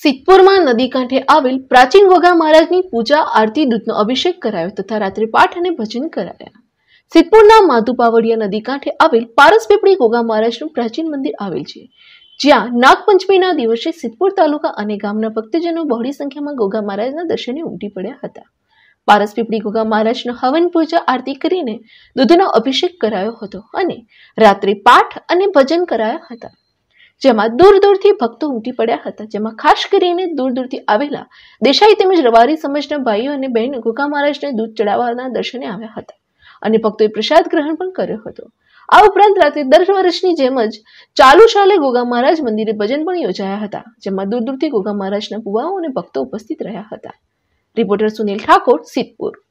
સિદ્ધપુરમાં નદી કાંઠે આવેલ પ્રાચીન ગોગા મહારાજની પૂજા આરતી દૂધનો અભિષેક કરાયો તથા રાત્રે પાઠ અને ભજન કરાયા સિદ્ધપુરના માધુ નદી કાંઠે આવેલ પારસ પીપળી ગોગા મહારાજનું પ્રાચીન મંદિર આવેલ છે જ્યાં નાગપંચમીના દિવસે સિદ્ધપુર તાલુકા અને ગામના ભક્તજનો બહોળી સંખ્યામાં ગોગા મહારાજના દર્શને ઉમટી પડ્યા હતા પારસ પીપળી ગોગા મહારાજનો હવન પૂજા આરતી કરીને દૂધનો અભિષેક કરાયો હતો અને રાત્રે પાઠ અને ભજન કરાયા હતા જેમાં દૂર દૂરથી ભક્તો ઉમટી પડ્યા હતા જેમાં ખાસ કરીને દૂર દૂરથી આવેલા દેશાઈ તેમજ રવારી સમાજના ભાઈઓ અને બહેનો ગોગા મહારાજને દૂધ ચડાવવાના દર્શને આવ્યા હતા અને ભક્તોએ પ્રસાદ ગ્રહણ પણ કર્યો હતો આ ઉપરાંત રાત્રે દર વર્ષની જેમ જ ચાલુ સાલે ગોગા મહારાજ મંદિરે ભજન પણ યોજાયા હતા જેમાં દૂર દૂરથી ગોગા મહારાજના પુવાઓ અને ભક્તો ઉપસ્થિત રહ્યા હતા રિપોર્ટર સુનિલ ઠાકોર સિદ્ધપુર